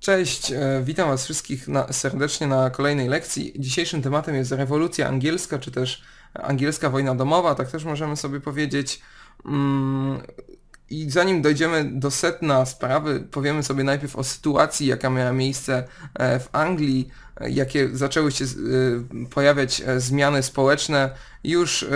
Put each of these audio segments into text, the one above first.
Cześć, e, witam Was wszystkich na, serdecznie na kolejnej lekcji. Dzisiejszym tematem jest rewolucja angielska, czy też angielska wojna domowa, tak też możemy sobie powiedzieć. Mm, i zanim dojdziemy do setna sprawy, powiemy sobie najpierw o sytuacji, jaka miała miejsce e, w Anglii, e, jakie zaczęły się e, pojawiać zmiany społeczne już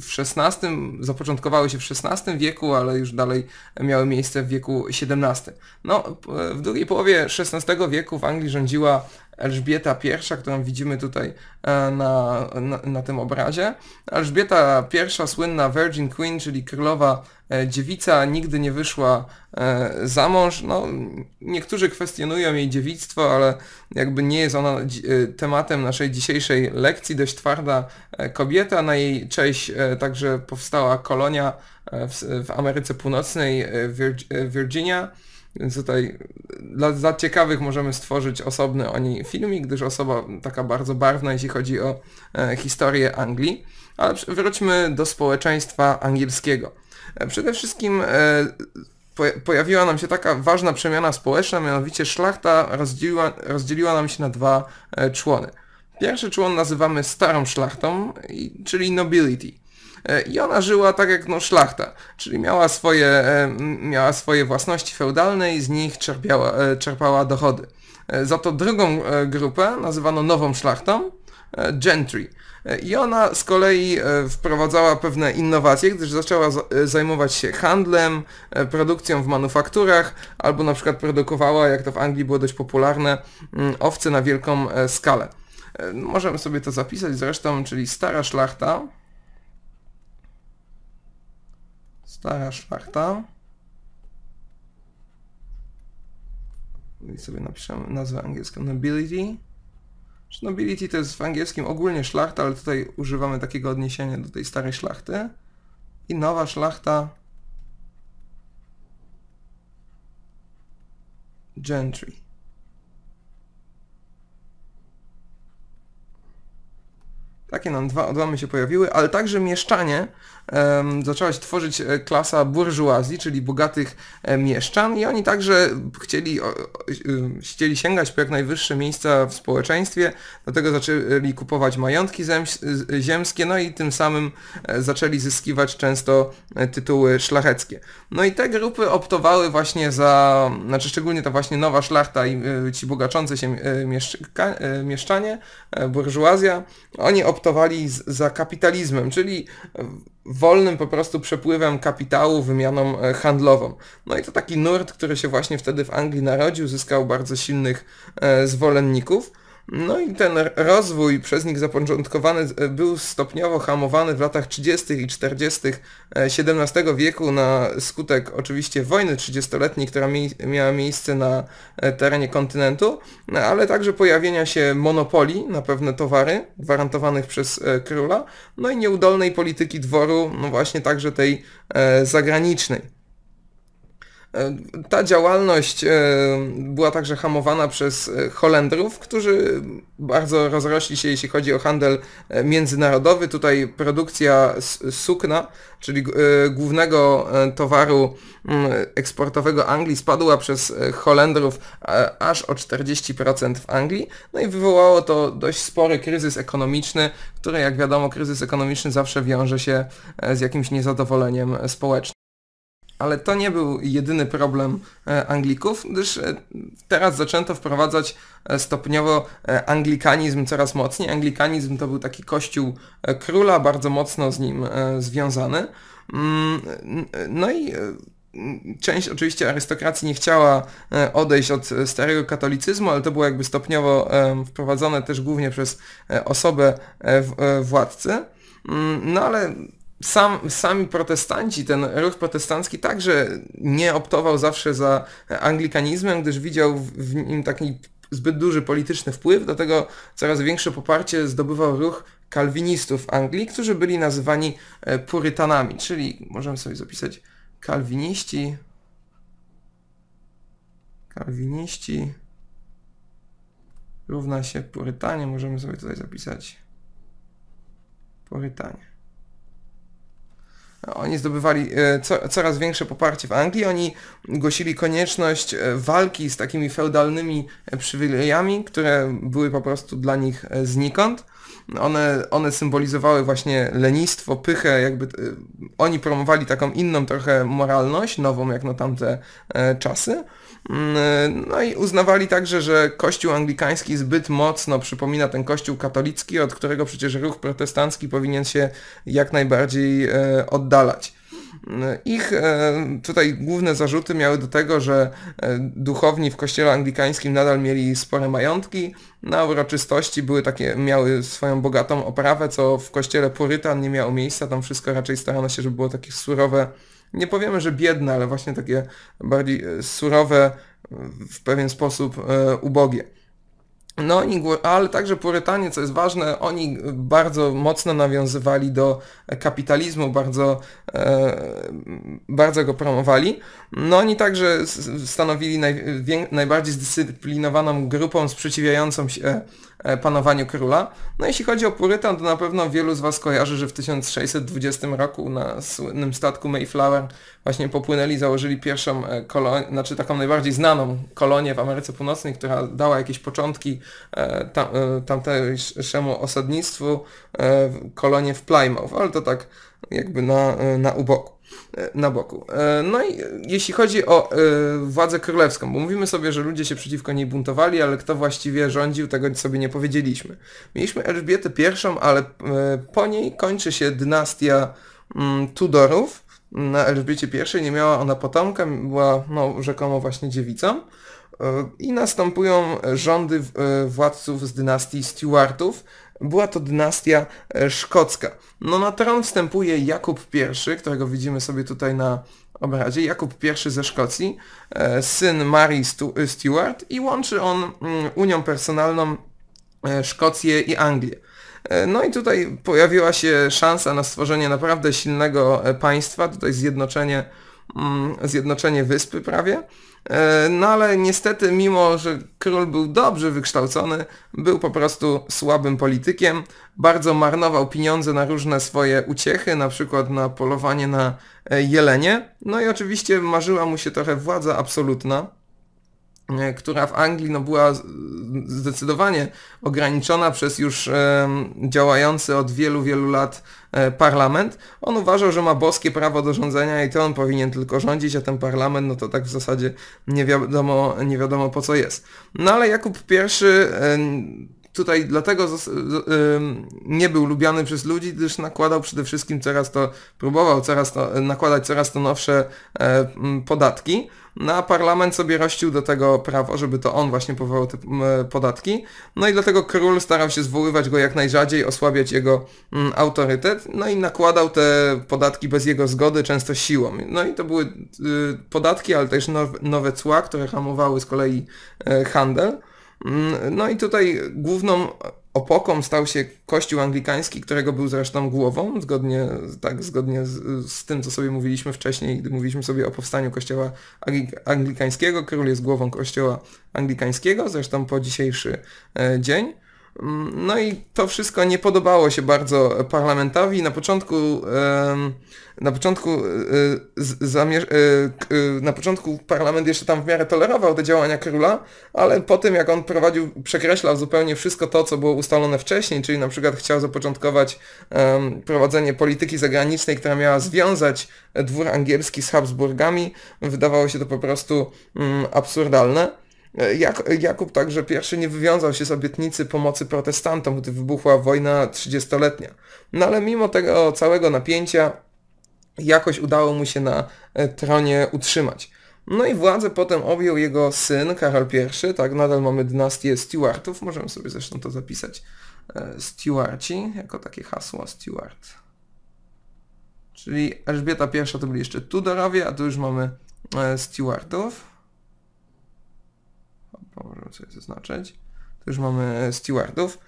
w XVI, zapoczątkowały się w XVI wieku, ale już dalej miały miejsce w wieku XVII. No, w drugiej połowie XVI wieku w Anglii rządziła Elżbieta I, którą widzimy tutaj e, na, na, na tym obrazie. Elżbieta I, słynna Virgin Queen, czyli królowa e, dziewica, nigdy nie wyszła e, za mąż. No, niektórzy kwestionują jej dziewictwo, ale jakby nie jest ona tematem naszej dzisiejszej lekcji. Dość twarda kobieta, na jej cześć także powstała kolonia w, w Ameryce Północnej, Virginia. Więc tutaj dla, dla ciekawych możemy stworzyć osobny o niej filmik, gdyż osoba taka bardzo barwna, jeśli chodzi o e, historię Anglii. Ale wróćmy do społeczeństwa angielskiego. E, przede wszystkim e, pojawiła nam się taka ważna przemiana społeczna, mianowicie szlachta rozdzieliła, rozdzieliła nam się na dwa e, człony. Pierwszy człon nazywamy starą szlachtą, czyli nobility. E, i ona żyła tak jak no, szlachta, czyli miała swoje, e, miała swoje własności feudalne i z nich czerpiała, e, czerpała dochody. Za to drugą grupę nazywano nową szlachtą, gentry. I ona z kolei wprowadzała pewne innowacje, gdyż zaczęła zajmować się handlem, produkcją w manufakturach, albo na przykład produkowała, jak to w Anglii było dość popularne, mm, owce na wielką skalę. Możemy sobie to zapisać zresztą, czyli stara szlachta, Stara szlachta. I sobie napiszemy nazwę angielską nobility. nobility to jest w angielskim ogólnie szlachta, ale tutaj używamy takiego odniesienia do tej starej szlachty. I nowa szlachta gentry. Takie nam dwa odłamy się pojawiły, ale także mieszczanie um, zaczęła się tworzyć e, klasa burżuazji, czyli bogatych e, mieszczan i oni także chcieli, e, chcieli sięgać po jak najwyższe miejsca w społeczeństwie, dlatego zaczęli kupować majątki ziemskie, no i tym samym zaczęli zyskiwać często tytuły szlacheckie. No i te grupy optowały właśnie za, znaczy szczególnie ta właśnie nowa szlachta i ci bogaczący się mieszczanie, burżuazja, oni optowali z, za kapitalizmem, czyli wolnym po prostu przepływem kapitału, wymianą e, handlową. No i to taki nurt, który się właśnie wtedy w Anglii narodził, zyskał bardzo silnych e, zwolenników. No i ten rozwój przez nich zapoczątkowany e, był stopniowo hamowany w latach 30. i 40. XVII e, wieku na skutek oczywiście wojny 30-letniej, która miała miejsce na e, terenie kontynentu, ale także pojawienia się monopoli na pewne towary gwarantowanych przez króla, no i nieudolnej polityki dworu, no właśnie także tej zagranicznej. E, ta działalność e, była także hamowana przez e, Holendrów, którzy bardzo rozrośli się, jeśli chodzi o handel międzynarodowy. Tutaj produkcja sukna, czyli głównego towaru mm, eksportowego Anglii, spadła przez Holendrów aż o 40% w Anglii. No i wywołało to dość spory kryzys ekonomiczny, który jak wiadomo kryzys ekonomiczny zawsze wiąże się z jakimś niezadowoleniem społecznym. Ale to nie był jedyny problem e, Anglików, gdyż e, teraz zaczęto wprowadzać e, stopniowo anglikanizm coraz mocniej. Anglikanizm to był taki kościół króla, bardzo mocno z nim związany. Mm, no i część oczywiście arystokracji nie chciała odejść od starego katolicyzmu, ale to było jakby stopniowo wprowadzone też głównie przez osobę władcy. Mm, no ale sam, sami protestanci, ten ruch protestancki także nie optował zawsze za anglikanizmem, gdyż widział w nim taki zbyt duży polityczny wpływ, dlatego coraz większe poparcie zdobywał ruch kalwinistów w Anglii, którzy byli nazywani e, purytanami, czyli możemy sobie zapisać kalwiniści, kalwiniści równa się purytanie, możemy sobie tutaj zapisać purytanie. Oni zdobywali e, co, coraz większe poparcie w Anglii, oni głosili konieczność e, walki z takimi feudalnymi e, przywilejami, które były po prostu dla nich znikąd. One, one symbolizowały właśnie lenistwo, pychę, jakby oni promowali taką inną trochę moralność, nową jak na tamte czasy. Mm, e, no i uznawali także, że kościół anglikański zbyt mocno przypomina ten kościół katolicki, od którego przecież ruch protestancki powinien się jak najbardziej e, oddalać. Mm, ich e, tutaj główne zarzuty miały do tego, że duchowni w kościele anglikańskim nadal mieli spore majątki, na uroczystości były takie, miały swoją bogatą oprawę, co w kościele Purytan nie miało miejsca, tam wszystko raczej starano się, żeby było takie surowe nie powiemy, że biedne, ale właśnie takie bardziej e, surowe, e, w pewien sposób e, ubogie. No i, ale także Purytanie, co jest ważne, oni bardzo mocno nawiązywali do kapitalizmu, bardzo, bardzo go promowali. No oni także stanowili najbardziej zdyscyplinowaną grupą sprzeciwiającą się E, panowaniu króla. No jeśli chodzi o Purytan, to na pewno wielu z Was kojarzy, że w 1620 roku na słynnym statku Mayflower właśnie popłynęli, założyli pierwszą e, kolonię, znaczy taką najbardziej znaną kolonię w Ameryce Północnej, która dała jakieś początki e, tam, tamtejszemu osadnictwu, kolonię w Plymouth, ale to tak jakby na, na uboku. E, na boku. E, no i jeśli chodzi o e, władzę królewską, bo mówimy sobie, że ludzie się przeciwko niej buntowali, ale kto właściwie rządził, tego sobie nie powiedzieliśmy. Mieliśmy Elżbietę I, ale po niej kończy się dynastia mm, Tudorów. Na Elżbiecie I nie miała ona potomka, była no, rzekomo właśnie dziewicą i następują rządy e, władców z dynastii Stuartów. Była to dynastia e, szkocka. No na tron wstępuje Jakub I, którego widzimy sobie tutaj na obrazie. Jakub I ze Szkocji, e, syn Marii Stuart i łączy on mm, unią personalną Szkocję i Anglię. No i tutaj pojawiła się szansa na stworzenie naprawdę silnego państwa, tutaj zjednoczenie, mm, zjednoczenie wyspy prawie. E, no ale niestety, mimo że król był dobrze wykształcony, był po prostu słabym politykiem, bardzo marnował pieniądze na różne swoje uciechy, na przykład na polowanie na e, jelenie. No i oczywiście marzyła mu się trochę władza absolutna. E, która w Anglii no, była zdecydowanie ograniczona przez już e, działający od wielu, wielu lat e, parlament. On uważał, że ma boskie prawo do rządzenia i to on powinien tylko rządzić, a ten parlament, no to tak w zasadzie nie wiadomo, nie wiadomo po co jest. No ale Jakub I tutaj dlatego nie był lubiany przez ludzi, gdyż nakładał przede wszystkim coraz to, próbował coraz to, nakładać coraz to nowsze podatki. No a parlament sobie rościł do tego prawo, żeby to on właśnie powołał te podatki. No i dlatego król starał się zwoływać go jak najrzadziej, osłabiać jego mm, autorytet, no i nakładał te podatki bez jego zgody, często siłą. No i to były y, podatki, ale też nowe, nowe cła, które hamowały z kolei y, handel. Mm, no i tutaj główną Opoką stał się kościół anglikański, którego był zresztą głową, zgodnie, tak, zgodnie z, z, tym, co sobie mówiliśmy wcześniej, gdy mówiliśmy sobie o powstaniu kościoła anglikańskiego. Król jest głową kościoła anglikańskiego, zresztą po dzisiejszy e, dzień. No i to wszystko nie podobało się bardzo parlamentowi. Na początku, na początku, e, e, e, na początku parlament jeszcze tam w miarę tolerował te działania króla, ale po tym jak on prowadził, przekreślał zupełnie wszystko to, co było ustalone wcześniej, czyli na przykład chciał zapoczątkować prowadzenie polityki zagranicznej, która miała związać dwór angielski z Habsburgami, wydawało się to po prostu mm, absurdalne. E, Jak, Jakub także pierwszy nie wywiązał się z obietnicy pomocy protestantom, gdy wybuchła wojna trzydziestoletnia. No ale mimo tego całego napięcia jakoś udało mu się na e, tronie utrzymać. No i władzę potem objął jego syn, Karol I, tak nadal mamy dynastię Stuartów, możemy sobie zresztą to zapisać. E, Stuarci, jako takie hasło Stuart. Czyli Elżbieta I to byli jeszcze Tudorowie, a tu już mamy Stuartów możemy sobie zaznaczyć. Tu już mamy stewardów.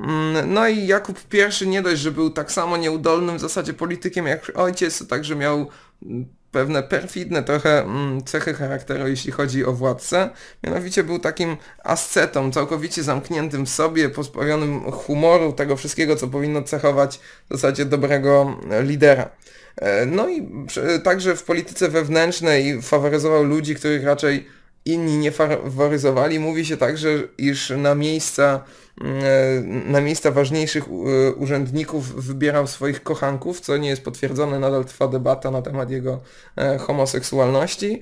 Mm, no i Jakub I nie dość, że był tak samo nieudolnym w zasadzie politykiem jak ojciec, także miał mm, pewne perfidne trochę mm, cechy charakteru, jeśli chodzi o władcę. Mianowicie był takim ascetą, całkowicie zamkniętym w sobie, pozbawionym humoru, tego wszystkiego, co powinno cechować w zasadzie dobrego e, lidera. E, no i e, także w polityce wewnętrznej faworyzował ludzi, których raczej inni nie faworyzowali. Mówi się także, iż na miejsca, mm, e, na miejsca ważniejszych e, urzędników wybierał swoich kochanków, co nie jest potwierdzone, nadal trwa debata na temat jego e, homoseksualności.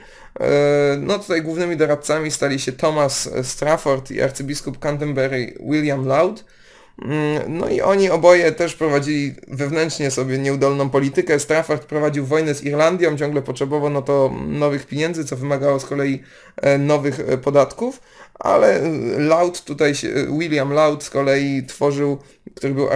No tutaj głównymi doradcami stali się Thomas Strafford i arcybiskup Canterbury William Laud. Mm, no i oni oboje też prowadzili wewnętrznie sobie nieudolną politykę. Strafford prowadził wojnę z Irlandią, ciągle potrzebowano no to nowych pieniędzy, co wymagało z kolei e, nowych e, podatków, ale y, Laud tutaj, się, y, William Laud, z kolei tworzył, który był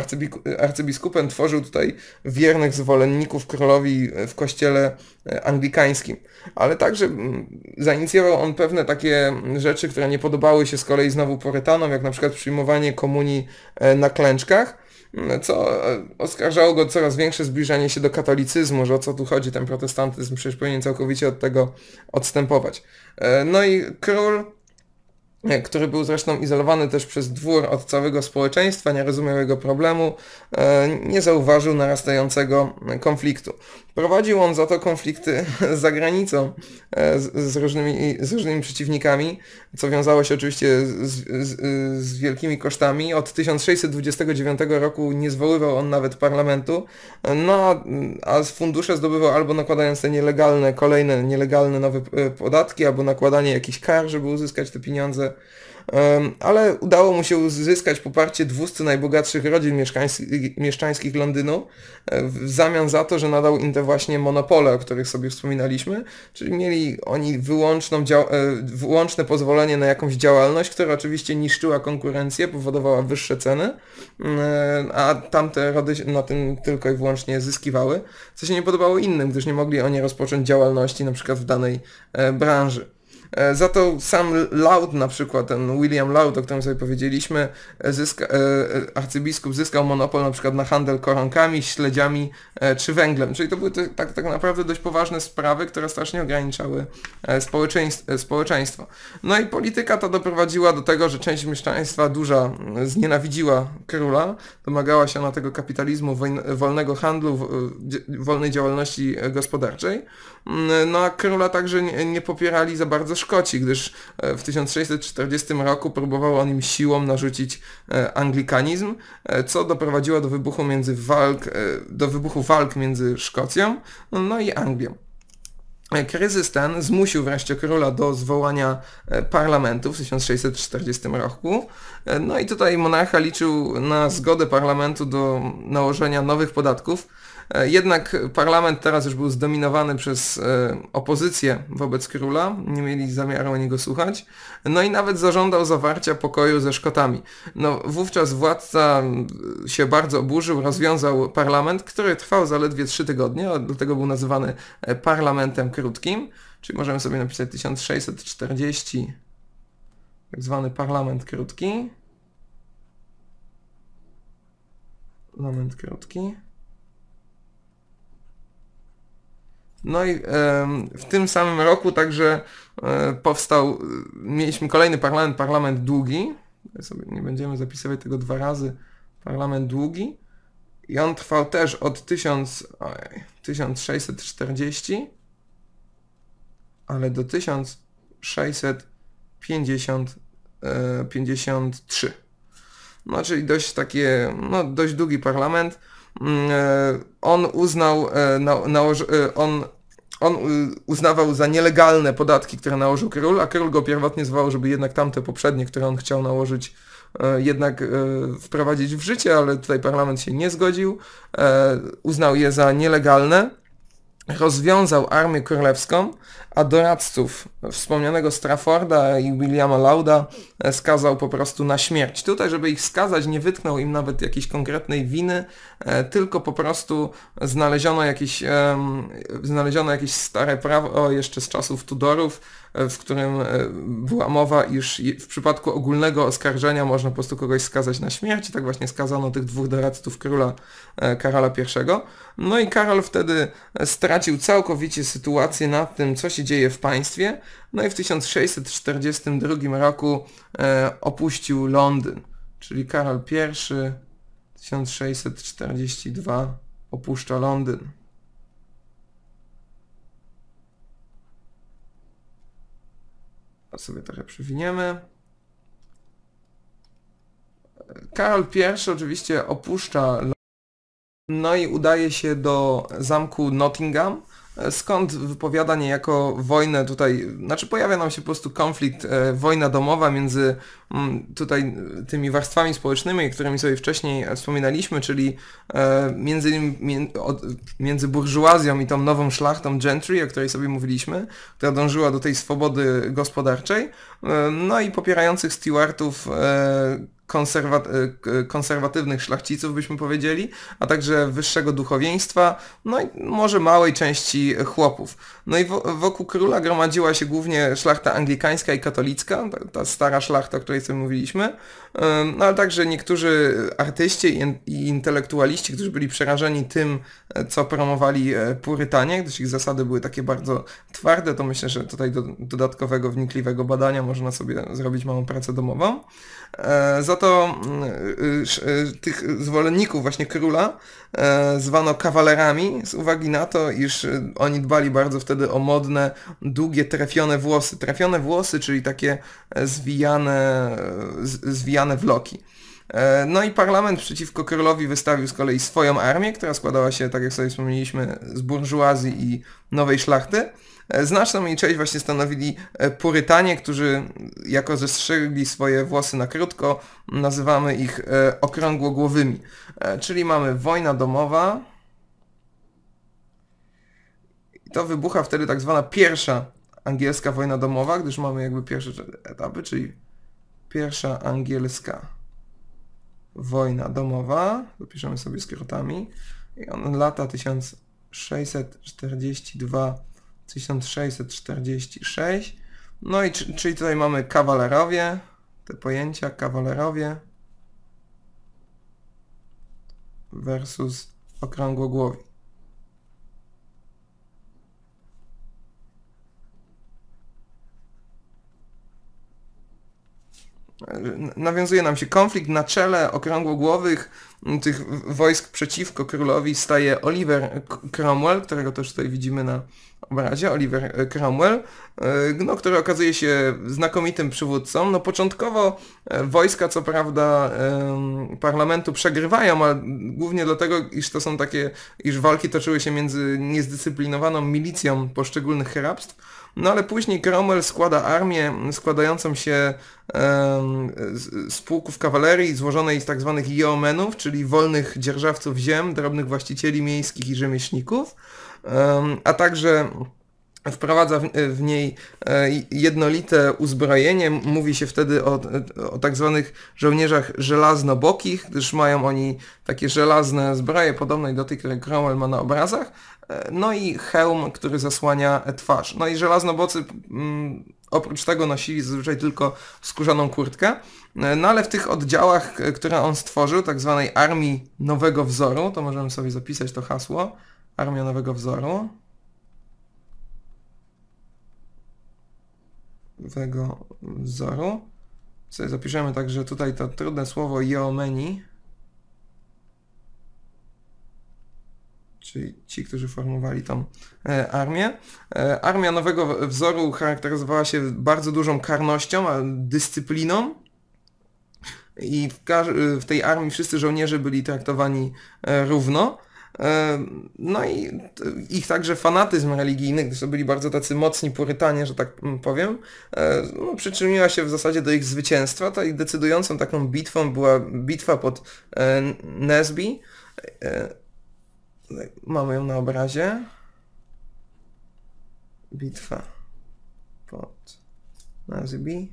y, arcybiskupem, tworzył tutaj wiernych zwolenników królowi w kościele anglikańskim. Ale także mm, zainicjował on pewne takie mm, rzeczy, które nie podobały się z kolei znowu porytanom, jak na przykład przyjmowanie komunii e, na klęczkach mm, co e, oskarżało go coraz większe zbliżanie się do katolicyzmu, że o co tu chodzi, ten protestantyzm przecież powinien całkowicie od tego odstępować. E, no i król E, który był zresztą izolowany też przez dwór od całego społeczeństwa, nie rozumiał jego problemu, e, nie zauważył narastającego konfliktu. Prowadził on za to konflikty za granicą e, z, z, różnymi, z różnymi przeciwnikami, co wiązało się oczywiście z, z, z, wielkimi kosztami. Od 1629 roku nie zwoływał on nawet parlamentu, no a, z fundusze zdobywał albo nakładając te nielegalne, kolejne nielegalne nowe e, podatki, albo nakładanie jakichś kar, żeby uzyskać te pieniądze ale udało mu się uzyskać poparcie 200 najbogatszych rodzin mieszkańskich, Londynu e, w zamian za to, że nadał im te właśnie monopole, o których sobie wspominaliśmy, czyli mieli oni wyłączną e, wyłączne pozwolenie na jakąś działalność, która oczywiście niszczyła konkurencję, powodowała wyższe ceny, mm, e, a tamte rody na tym tylko i wyłącznie zyskiwały, co się nie podobało innym, gdyż nie mogli oni rozpocząć działalności na przykład w danej branży. E, za to sam Laud, na przykład, ten William Laud, o którym sobie powiedzieliśmy, e, zyska, e, arcybiskup zyskał monopol na przykład na handel korankami, śledziami czy węglem. Czyli to były te, tak, tak naprawdę dość poważne sprawy, które strasznie ograniczały społeczeństwo. No i polityka ta doprowadziła do tego, że część mieszczaństwa duża mm, znienawidziła króla, domagała się na tego kapitalizmu, wolnego handlu, wolnej działalności gospodarczej. No a króla także nie, nie popierali za bardzo Szkoci, gdyż e, w 1640 roku próbował on im siłą narzucić e, anglikanizm, e, co doprowadziło do wybuchu, między walk, do wybuchu walk między Szkocją no i Anglią. Kryzys ten zmusił wreszcie króla do zwołania parlamentu w 1640 roku. No i tutaj monarcha liczył na zgodę parlamentu do nałożenia nowych podatków, E, jednak parlament teraz już był zdominowany przez e, opozycję wobec króla, nie mieli zamiaru niego słuchać, no i nawet zażądał zawarcia pokoju ze Szkotami. No wówczas władca się bardzo oburzył, rozwiązał parlament, który trwał zaledwie trzy tygodnie, dlatego był nazywany e, parlamentem krótkim, czyli możemy sobie napisać 1640 tak zwany parlament krótki. Moment krótki. No i w tym samym roku także e, powstał, mieliśmy kolejny parlament, parlament długi, sobie nie będziemy zapisywać tego dwa razy, parlament długi i on trwał też od 1000, oj, 1640 ale do 1653. E, no czyli dość takie, no dość długi parlament. Mm, e, on uznał, e, e, on on uznawał za nielegalne podatki, które nałożył król, a król go pierwotnie zwołał, żeby jednak tamte poprzednie, które on chciał nałożyć, jednak wprowadzić w życie, ale tutaj parlament się nie zgodził, uznał je za nielegalne rozwiązał armię królewską, a doradców wspomnianego Strafforda i Williama Lauda e, skazał po prostu na śmierć. Tutaj, żeby ich skazać, nie wytknął im nawet jakiejś konkretnej winy, e, tylko po prostu znaleziono jakieś, um, znaleziono jakieś stare prawo jeszcze z czasów Tudorów, E, w którym e, była mowa, iż w przypadku ogólnego oskarżenia można po prostu kogoś skazać na śmierć. tak właśnie skazano tych dwóch doradców króla e, Karola I. No i Karol wtedy stracił całkowicie sytuację nad tym, co się dzieje w państwie. No i w 1642 roku opuścił Londyn. Czyli Karol I 1642 opuszcza Londyn. A sobie trochę przewiniemy. Karol I oczywiście opuszcza no i udaje się do zamku Nottingham, skąd wypowiada niejako wojnę tutaj, znaczy pojawia nam się po prostu konflikt, e, wojna domowa między m, mm, tutaj tymi warstwami społecznymi, którymi sobie wcześniej wspominaliśmy, czyli e, między, mi, od, między burżuazją i tą nową szlachtą gentry, o której sobie mówiliśmy, która dążyła do tej swobody gospodarczej, e, no i popierających stewardów, e, konserwa y, y, konserwatywnych szlachciców, byśmy powiedzieli, a także wyższego duchowieństwa, no i może małej części chłopów. No i wokół króla gromadziła się głównie szlachta anglikańska i katolicka, ta, stara szlachta, o której sobie mówiliśmy, no ale także niektórzy artyści i intelektualiści, którzy byli przerażeni tym, e, co promowali e, purytanie, gdyż ich zasady były takie bardzo twarde, to myślę, że tutaj do dodatkowego, wnikliwego badania można sobie zrobić małą pracę domową. E, za to mm, y, y, y, tych zwolenników właśnie króla zwano kawalerami z uwagi na to, iż oni dbali bardzo wtedy o modne, długie, trafione włosy. Trafione włosy, czyli takie zwijane, zwijane w loki. E, no i parlament przeciwko królowi wystawił z kolei swoją armię, która składała się, tak jak sobie wspomnieliśmy, z burżuazji i nowej szlachty. E, znaczną jej część właśnie stanowili e, purytanie, którzy jako że swoje włosy na krótko, nazywamy ich okrągłogłowymi. Czyli mamy wojna domowa. I to wybucha wtedy tak zwana pierwsza angielska wojna domowa, gdyż mamy jakby pierwsze etapy, czyli Pierwsza angielska wojna domowa, Wypiszemy sobie skrótami, i on lata 1642-1646. No i czyli tutaj mamy kawalerowie, te pojęcia kawalerowie versus okrągłogłowi. nawiązuje nam się konflikt. Na czele okrągłogłowych tych wojsk przeciwko królowi staje Oliver Cromwell, którego też tutaj widzimy na obrazie, Oliver e, Cromwell, e, no, który okazuje się znakomitym przywódcą. No, początkowo e, wojska, co prawda, parlamentu przegrywają, ale głównie dlatego, iż to są takie, iż walki toczyły się między niezdyscyplinowaną milicją poszczególnych hrabstw, no ale później Cromwell składa armię składającą się z pułków kawalerii złożonej z tak zwanych yeomenów, czyli wolnych dzierżawców ziem, drobnych właścicieli miejskich i rzemieślników, a także wprowadza w, niej e, jednolite uzbrojenie. Mówi się wtedy o, o tak zwanych żołnierzach żelaznobokich, gdyż mają oni takie żelazne zbroje podobnej do tej, które Cromwell ma na obrazach. E, no i hełm, który zasłania twarz. No i żelaznobocy mm, oprócz tego nosili zazwyczaj tylko skórzaną kurtkę. E, no ale w tych oddziałach, które on stworzył, tak zwanej Armii Nowego Wzoru, to możemy sobie zapisać to hasło, Armia Nowego Wzoru, nowego wzoru. Sobie zapiszemy także tutaj to trudne słowo Yeomeni, czyli ci, którzy formowali tam e, armię. E, armia nowego wzoru charakteryzowała się bardzo dużą karnością, dyscypliną i w, w tej armii wszyscy żołnierze byli traktowani e, równo. No i ich także fanatyzm religijny, gdyż to byli bardzo tacy mocni purytanie, że tak mm, powiem, e, no, przyczyniła się w zasadzie do ich zwycięstwa. Ta decydującą taką bitwą była bitwa pod e, Nesbi. E, mamy ją na obrazie. Bitwa pod Nesbi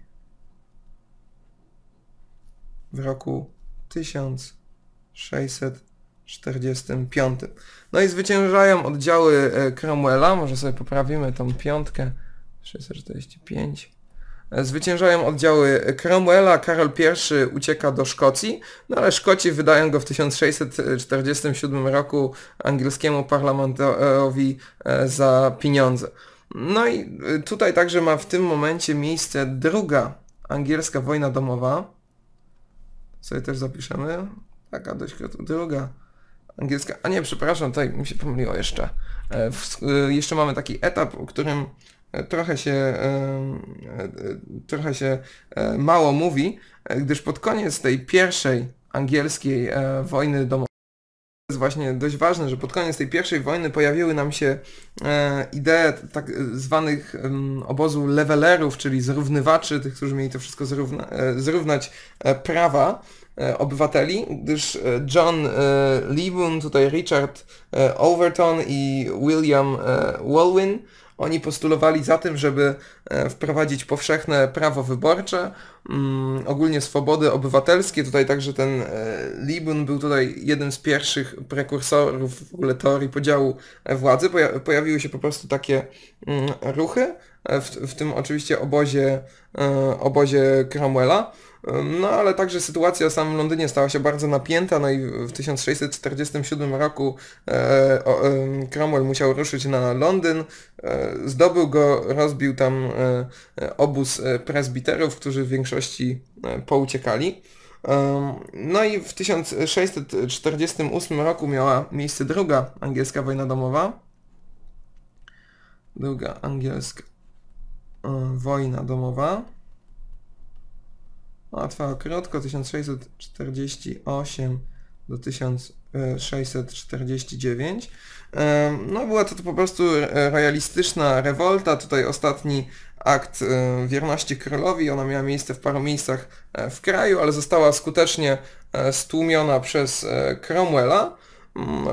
w roku 1600 45. No i zwyciężają oddziały e, Cromwella, może sobie poprawimy tą piątkę, 645. E, zwyciężają oddziały e, Cromwella, Karol I ucieka do Szkocji, no ale Szkoci wydają go w 1647 roku angielskiemu parlamentowi za pieniądze. No i tutaj także ma w tym momencie miejsce druga angielska wojna domowa. Sobie też zapiszemy. Taka dość krótka. Druga angielska. A nie, przepraszam, tutaj mi się pomyliło jeszcze. E, w, e, jeszcze mamy taki etap, o którym e, trochę się, trochę się mało mówi, gdyż pod koniec tej pierwszej angielskiej wojny domowej jest właśnie dość ważne, że pod koniec tej pierwszej wojny pojawiły nam się idee tak zwanych obozu levelerów, czyli zrównywaczy, tych, którzy mieli to wszystko zrówna, zrównać prawa E, obywateli, gdyż e, John e, Leibun, tutaj Richard Overton i William Walwyn, oni postulowali za tym, żeby wprowadzić powszechne prawo wyborcze, mm, ogólnie swobody obywatelskie. Tutaj także ten Libun był tutaj jeden z pierwszych prekursorów w ogóle teorii podziału władzy. Pojawiły się po prostu takie mm, ruchy, w, w tym oczywiście obozie, obozie Cromwella. No ale także sytuacja w samym Londynie stała się bardzo napięta, no i w 1647 roku e, o, e, Cromwell musiał ruszyć na Londyn, e, zdobył go, rozbił tam e, e, obóz e, presbiterów, którzy w większości pouciekali. No i w 1648 roku miała miejsce druga angielska wojna domowa. Druga angielska wojna domowa. Łatwa okrotko 1648 do 1649. No była to, to po prostu royalistyczna rewolta. Tutaj ostatni akt wierności królowi. Ona miała miejsce w paru miejscach e, w kraju, ale została skutecznie e, stłumiona przez e, Cromwella. Mm,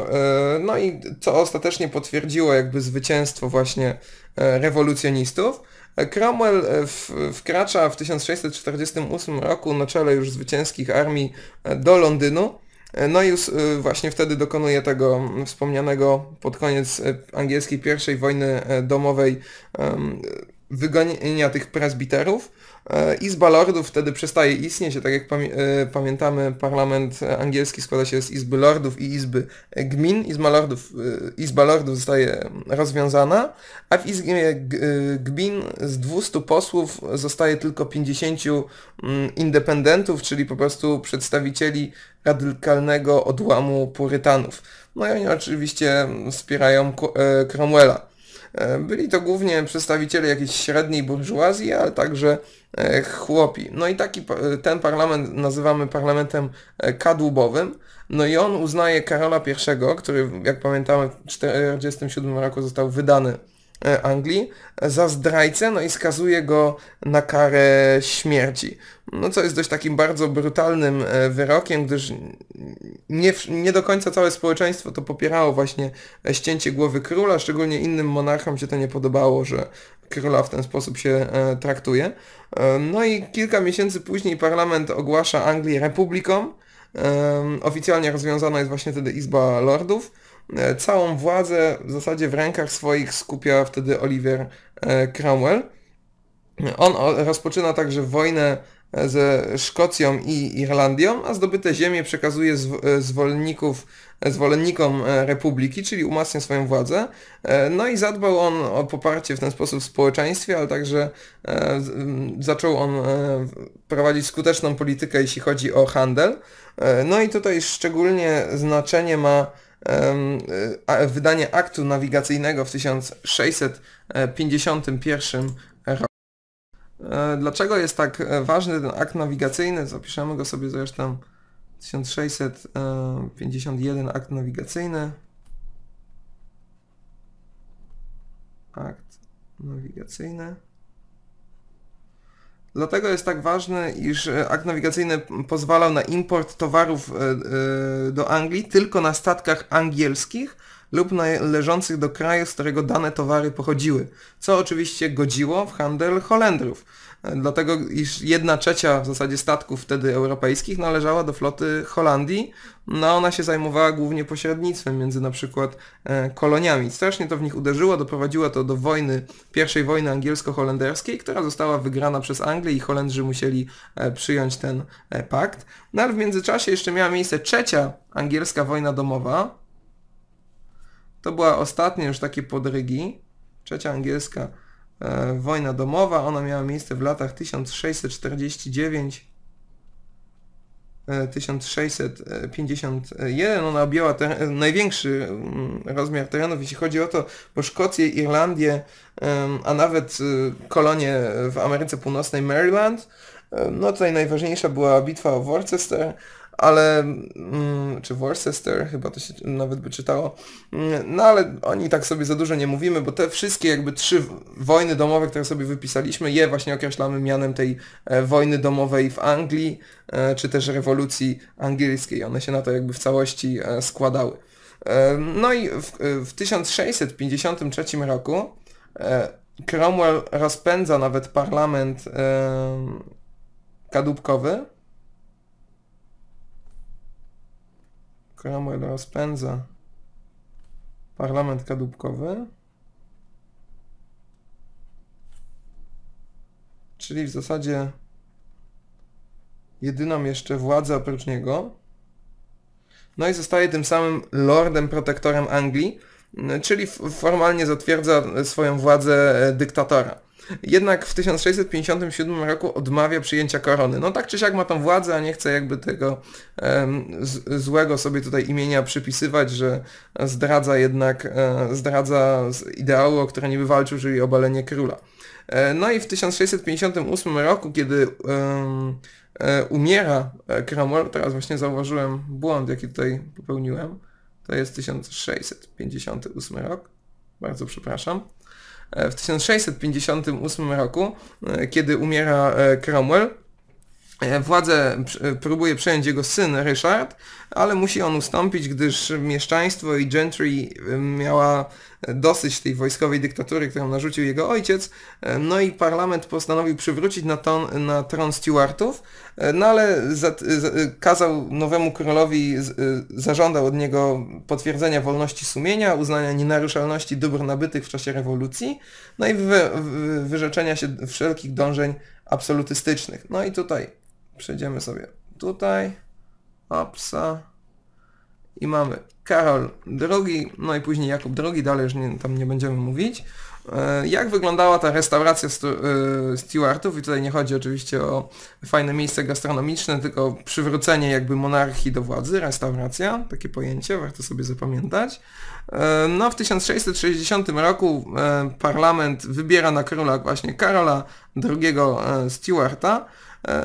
no i co ostatecznie potwierdziło jakby zwycięstwo właśnie rewolucjonistów. Cromwell e, w, wkracza w 1648 roku na czele już zwycięskich armii e, do Londynu. E, no i już właśnie wtedy dokonuje tego mm, wspomnianego pod koniec angielskiej pierwszej wojny domowej wygonienia tych prezbiterów. E, Izba Lordów wtedy przestaje istnieć, tak jak e, pamiętamy parlament angielski składa się z Izby Lordów i Izby Gmin. Izba Lordów, e, Izba Lordów zostaje rozwiązana, a w Izbie Gmin z 200 posłów zostaje tylko 50 mm, independentów, czyli po prostu przedstawicieli radykalnego odłamu purytanów. No i oni oczywiście mm, wspierają Cromwella. E, byli to głównie przedstawiciele jakiejś średniej burżuazji, ale także e, chłopi. No i taki e, ten parlament nazywamy parlamentem kadłubowym. No i on uznaje Karola I, który jak pamiętamy w 1947 roku został wydany E, Anglii za zdrajcę, no i skazuje go na karę śmierci. No co jest dość takim bardzo brutalnym e, wyrokiem, gdyż nie, nie do końca całe społeczeństwo to popierało właśnie e, ścięcie głowy króla, szczególnie innym monarchom się to nie podobało, że króla w ten sposób się traktuje. No i kilka miesięcy później parlament ogłasza Anglii republiką, oficjalnie rozwiązana jest właśnie wtedy Izba Lordów, E, całą władzę w zasadzie w rękach swoich skupia wtedy Oliver e, Cromwell. On rozpoczyna także wojnę e, ze Szkocją i Irlandią, a zdobyte ziemie przekazuje zwolenników, zwolennikom republiki, czyli umacnia swoją władzę. No i zadbał on o poparcie w ten sposób w społeczeństwie, ale także zaczął on prowadzić skuteczną politykę, jeśli chodzi o handel. No i tutaj szczególnie znaczenie ma Y, wydanie aktu nawigacyjnego w 1651 roku. E, dlaczego jest tak e, ważny ten akt nawigacyjny? Zapiszemy go sobie zresztą 1651 e, akt nawigacyjny. Akt nawigacyjny. Dlatego jest tak ważne, iż e, akt nawigacyjny pozwalał na import towarów e, e, do Anglii tylko na statkach angielskich lub należących do kraju, z którego dane towary pochodziły, co oczywiście godziło w handel Holendrów dlatego iż jedna trzecia w zasadzie statków wtedy europejskich należała do floty Holandii, no a ona się zajmowała głównie pośrednictwem między na przykład e, koloniami. Strasznie to w nich uderzyło, doprowadziło to do wojny, pierwszej wojny angielsko-holenderskiej, która została wygrana przez Anglię i Holendrzy musieli e, przyjąć ten e, pakt. No ale w międzyczasie jeszcze miała miejsce trzecia angielska wojna domowa. To była ostatnia już takie podrygi. Trzecia angielska E, wojna domowa. Ona miała miejsce w latach 1649 1651. E, ona objęła największy mm, rozmiar terenów, jeśli chodzi o to, bo Szkocję, Irlandię, a nawet y, kolonie w Ameryce Północnej Maryland. E, no tutaj najważniejsza była bitwa o Worcester, ale mm, czy Worcester, chyba to się nawet by czytało, mm, no ale oni tak sobie za dużo nie mówimy, bo te wszystkie jakby trzy wojny domowe, które sobie wypisaliśmy, je właśnie określamy mianem tej e, wojny domowej w Anglii, e, czy też rewolucji angielskiej. One się na to jakby w całości e, składały. No i w, w 1653 roku Cromwell rozpędza nawet parlament kadłubkowy, Kramer rozpędza parlament kadłubkowy, czyli w zasadzie jedyną jeszcze władzę oprócz niego. No i zostaje tym samym lordem protektorem Anglii, czyli formalnie zatwierdza swoją władzę dyktatora jednak w 1657 roku odmawia przyjęcia korony. No tak czy siak ma tą władzę, a nie chce jakby tego złego sobie tutaj imienia przypisywać, że zdradza jednak, e, zdradza z ideału, o które niby walczył, czyli obalenie króla. E, no i w 1658 roku, kiedy um, umiera Cromwell, teraz właśnie zauważyłem błąd, jaki tutaj popełniłem, to jest 1658 rok, bardzo przepraszam, w 1658 roku, e, kiedy umiera e, Cromwell, E, władzę e, próbuje przejąć jego syn Ryszard, ale musi on ustąpić, gdyż mieszczaństwo i gentry e, miała dosyć tej wojskowej dyktatury, którą narzucił jego ojciec. No i parlament postanowił przywrócić na, ton, na tron Stuartów, no ale za, za, kazał nowemu królowi, zażądał od niego potwierdzenia wolności sumienia, uznania nienaruszalności dóbr nabytych w czasie rewolucji, no i wy, wy, wyrzeczenia się wszelkich dążeń absolutystycznych. No i tutaj Przejdziemy sobie tutaj. Apsa. I mamy Karol II, no i później Jakub II, dalej już nie, tam nie będziemy mówić. E, jak wyglądała ta restauracja e, Stewartów? I tutaj nie chodzi oczywiście o fajne miejsce gastronomiczne, tylko przywrócenie jakby monarchii do władzy, restauracja, takie pojęcie, warto sobie zapamiętać. E, no w 1660 roku e, parlament wybiera na króla właśnie Karola II e, Stewarta.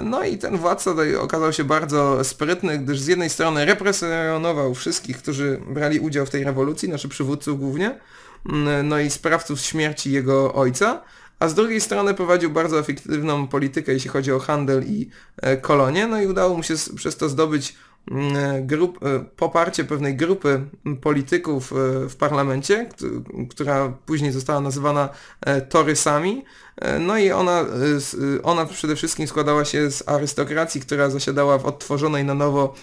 No i ten władca okazał się bardzo sprytny, gdyż z jednej strony represjonował wszystkich, którzy brali udział w tej rewolucji, naszych przywódców głównie, mm, no i sprawców śmierci jego ojca, a z drugiej strony prowadził bardzo efektywną politykę, jeśli chodzi o handel i kolonie, no i udało mu się przez to zdobyć E, grup, e, poparcie pewnej grupy polityków e, w parlamencie, która później została nazywana Torysami. No i ona, ona przede wszystkim składała się z arystokracji, która zasiadała w odtworzonej na nowo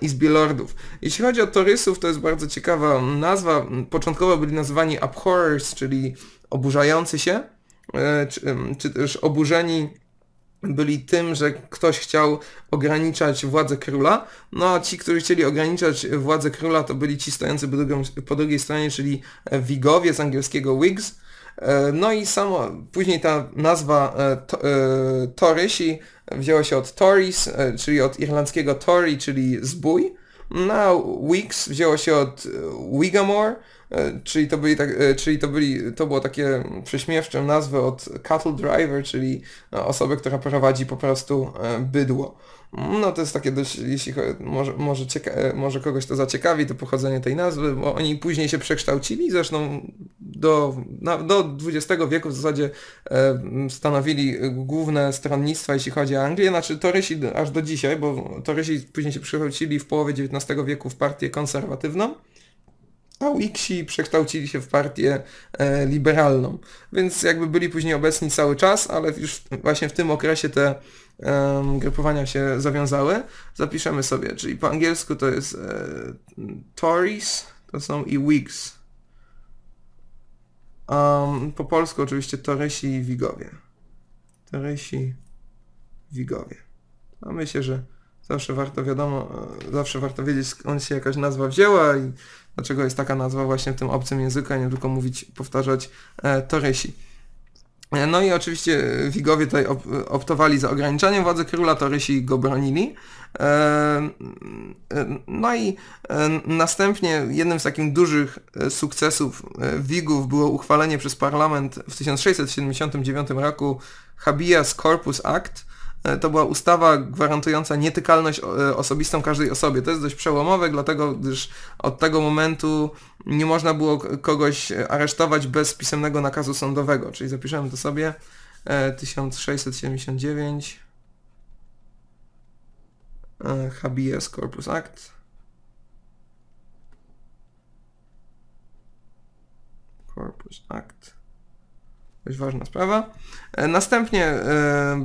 Izbie Lordów. Jeśli chodzi o Torysów, to jest bardzo ciekawa nazwa. Początkowo byli nazywani abhorrers, czyli oburzający się, czy, czy też oburzeni byli tym, że ktoś chciał ograniczać władzę króla, no a ci, którzy chcieli ograniczać władzę króla, to byli ci stojący po, po drugiej stronie, czyli Wigowie z angielskiego Whigs. E, no i samo, później ta nazwa e, to, e, Torysi wzięła się od Tories, czyli od irlandzkiego Tory, czyli zbój, no a Whigs wzięło się od Wigamore, E, czyli to byli, tak, e, czyli to byli, to było takie prześmiewcze nazwę od cattle driver, czyli e, osoby, która prowadzi po prostu bydło. No to jest takie dość, jeśli może, może, cieka- może kogoś to zaciekawi, to pochodzenie tej nazwy, bo oni później się przekształcili, zresztą do, na, do XX wieku w zasadzie e, stanowili główne stronnictwa, jeśli chodzi o Anglię, znaczy torysi aż do dzisiaj, bo torysi później się przekształcili w połowie XIX wieku w partię konserwatywną, a i przekształcili się w partię e, liberalną, więc jakby byli później obecni cały czas, ale już właśnie w tym okresie te e, grupowania się zawiązały. Zapiszemy sobie, czyli po angielsku to jest e, Tories, to są i Whigs. Um, po polsku oczywiście Torysi i Wigowie. Torysi, Wigowie. A myślę, że zawsze warto wiadomo, e, zawsze warto wiedzieć skąd się jakaś nazwa wzięła i Dlaczego jest taka nazwa właśnie w tym obcym języku, a nie tylko mówić, powtarzać e, torysi. E, no i oczywiście Wigowie tutaj optowali za ograniczaniem władzy króla, Torysi go bronili. E, e, no i następnie jednym z takich dużych sukcesów Wigów było uchwalenie przez parlament w 1679 roku Habeas Corpus Act, E, to była ustawa gwarantująca nietykalność e, osobistą każdej osobie. To jest dość przełomowe, dlatego gdyż od tego momentu nie można było kogoś e, aresztować bez pisemnego nakazu sądowego. Czyli zapiszemy to sobie 1679 Habeas Corpus Act. Corpus Act. Dość ważna sprawa. E, następnie e,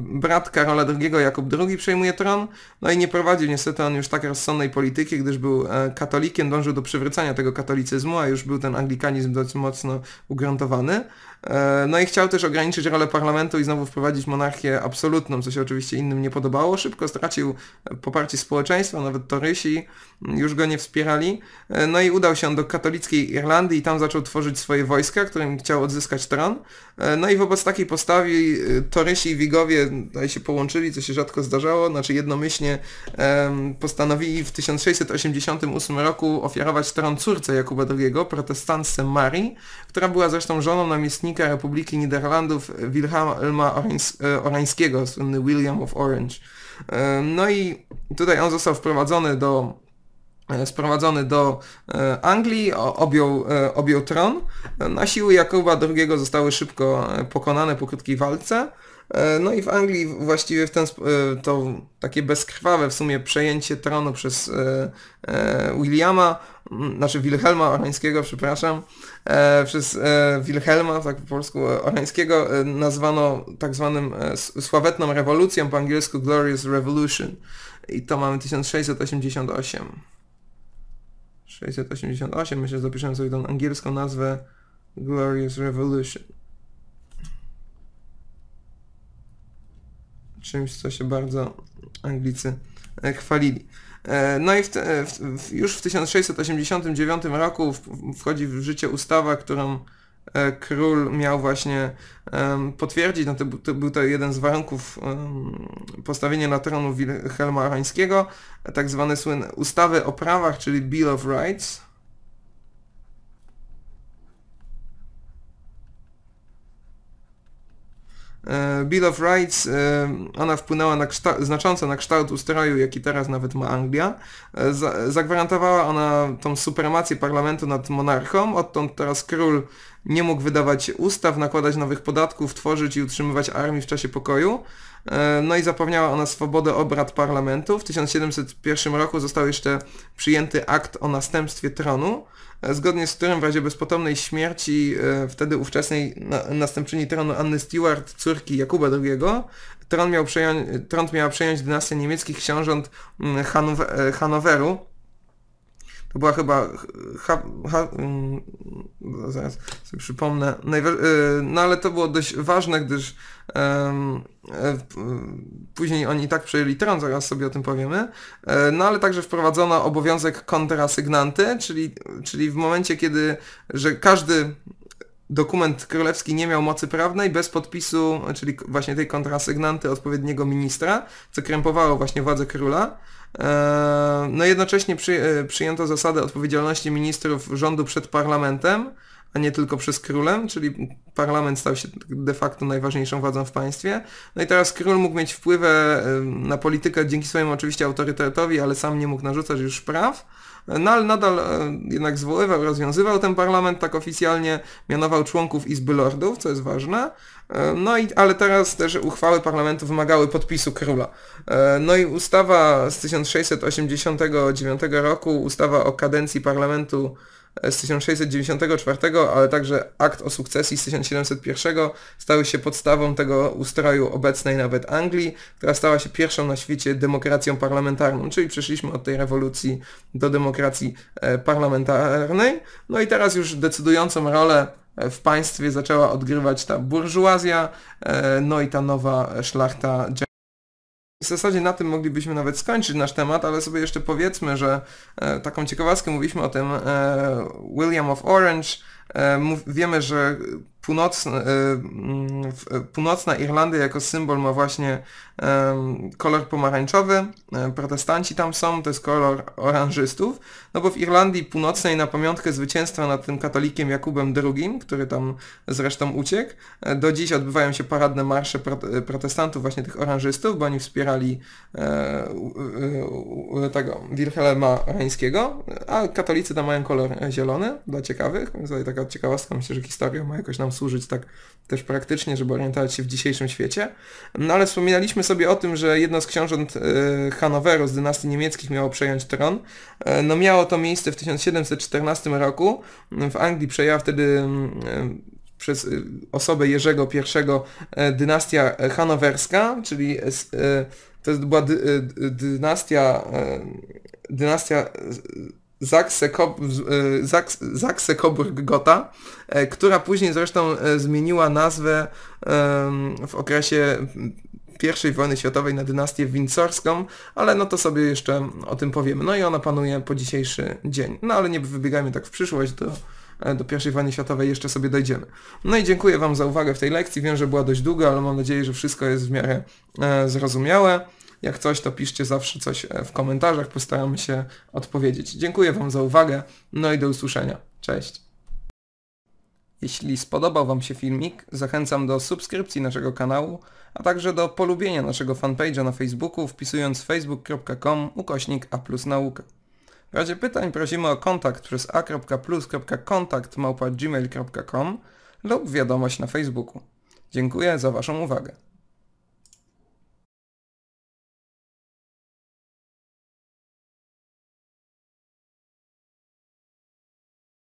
brat Karola II, Jakub II przejmuje tron, no i nie prowadził niestety on już tak rozsądnej polityki, gdyż był e, katolikiem, dążył do przywrócenia tego katolicyzmu, a już był ten anglikanizm dość mocno ugruntowany. E, no i chciał też ograniczyć rolę parlamentu i znowu wprowadzić monarchię absolutną, co się oczywiście innym nie podobało. Szybko stracił poparcie społeczeństwa, nawet torysi już go nie wspierali. E, no i udał się on do katolickiej Irlandii i tam zaczął tworzyć swoje wojska, którym chciał odzyskać tron. E, no i wobec takiej postawy torysi i wigowie tutaj się połączyli, co się rzadko zdarzało, znaczy jednomyślnie postanowili w 1688 roku ofiarować tron córce Jakuba II, protestantce Marii, która była zresztą żoną namiestnika Republiki Niderlandów Wilhelma e, Orańskiego, słynny William of Orange. E, no i tutaj on został wprowadzony do e, sprowadzony do Anglii, objął, objął tron. Na siły Jakuba II zostały szybko pokonane po krótkiej walce. E, no i w Anglii właściwie w ten, e, to takie bezkrwawe w sumie przejęcie tronu przez e, Williama, znaczy Wilhelma Orańskiego, przepraszam, przez Wilhelma, tak po polsku Orańskiego, nazwano tak zwanym sławetną rewolucją, po angielsku Glorious Revolution. I to mamy 1688. 688, myślę, że zapiszemy sobie tą angielską nazwę Glorious Revolution. czymś, co się bardzo Anglicy e, chwalili. E, no i w te, w, już w 1689 roku wchodzi w życie ustawa, którą e, król miał właśnie potwierdzić, no to, to był to jeden z warunków postawienia na tronu Wilhelma Arańskiego, tak zwane słynne ustawy o prawach, czyli Bill of Rights, E, Bill of Rights, e, ona wpłynęła na kształt, znacząco na kształt ustroju, jaki teraz nawet ma Anglia. E, zagwarantowała ona tą supremację parlamentu nad monarchą, odtąd teraz król nie mógł wydawać ustaw, nakładać nowych podatków, tworzyć i utrzymywać armii w czasie pokoju. No i zapewniała ona swobodę obrad parlamentu. W 1701 roku został jeszcze przyjęty akt o następstwie tronu, E, zgodnie z którym w razie bezpotomnej śmierci e, wtedy ówczesnej na, następczyni tronu Anny Stewart, córki Jakuba II, tron miał przejąć, tron miała przejąć dynastię niemieckich książąt mm, Hanow e, Hanoweru, to była chyba... Ha, ha, mm, zaraz sobie przypomnę. Y, no ale to było dość ważne, gdyż e, później oni i tak przejęli tron, zaraz sobie o tym powiemy. E, no ale także wprowadzono obowiązek kontrasygnanty, czyli, czyli w momencie, kiedy że każdy dokument królewski nie miał mocy prawnej bez podpisu, czyli właśnie tej kontrasygnanty odpowiedniego ministra, co krępowało właśnie władzę króla. E, no jednocześnie przy, e, przyjęto zasadę odpowiedzialności ministrów rządu przed parlamentem, a nie tylko przez królem, czyli parlament stał się de facto najważniejszą władzą w państwie. No i teraz król mógł mieć wpływ e, na politykę dzięki swojemu oczywiście autorytetowi, ale sam nie mógł narzucać już praw nadal e, jednak zwoływał, rozwiązywał ten parlament, tak oficjalnie mianował członków Izby Lordów, co jest ważne. E, no i, ale teraz też uchwały parlamentu wymagały podpisu króla. E, no i ustawa z 1689 roku, ustawa o kadencji parlamentu z 1694, ale także akt o sukcesji z 1701 stały się podstawą tego ustroju obecnej nawet Anglii, która stała się pierwszą na świecie demokracją parlamentarną, czyli przeszliśmy od tej rewolucji do demokracji e, parlamentarnej. No i teraz już decydującą rolę e, w państwie zaczęła odgrywać ta burżuazja, e, no i ta nowa szlachta w zasadzie na tym moglibyśmy nawet skończyć nasz temat, ale sobie jeszcze powiedzmy, że e, taką ciekawostkę mówiliśmy o tym e, William of Orange. E, mów, wiemy, że e, e, północna Irlandia jako symbol ma właśnie kolor pomarańczowy, e, protestanci tam są, to jest kolor oranżystów, no bo w Irlandii Północnej na pamiątkę zwycięstwa nad tym katolikiem Jakubem II, który tam zresztą uciekł, e, do dziś odbywają się paradne marsze e, protestantów, właśnie tych oranżystów, bo oni wspierali tego Wilhelma Rańskiego, a katolicy tam mają kolor zielony, dla ciekawych, więc tutaj taka ciekawostka, myślę, że historia ma jakoś nam służyć tak też praktycznie, żeby orientować się w dzisiejszym świecie, no ale wspominaliśmy sobie o tym, że jedno z książąt e, Hanoweru z dynastii niemieckich miało przejąć tron. E, no miało to miejsce w 1714 roku. W Anglii przejęła wtedy mm, e, przez osobę Jerzego I dynastia hanowerska, czyli to była dynastia, dynastia Zakse-Coburg-Gotha, która później zresztą zmieniła nazwę w okresie i wojny światowej na dynastię windsorską, ale no to sobie jeszcze o tym powiemy. No i ona panuje po dzisiejszy dzień. No ale nie wybiegajmy tak w przyszłość, do, e, do I wojny światowej jeszcze sobie dojdziemy. No i dziękuję Wam za uwagę w tej lekcji. Wiem, że była dość długa, ale mam nadzieję, że wszystko jest w miarę e, zrozumiałe. Jak coś, to piszcie zawsze coś e, w komentarzach, postaramy się odpowiedzieć. Dziękuję Wam za uwagę, no i do usłyszenia. Cześć! Jeśli spodobał Wam się filmik, zachęcam do subskrypcji naszego kanału, a także do polubienia naszego fanpage'a na Facebooku wpisując facebook.com ukośnik a plus naukę. W razie pytań prosimy o kontakt przez a.plus.kontakt lub wiadomość na Facebooku. Dziękuję za Waszą uwagę.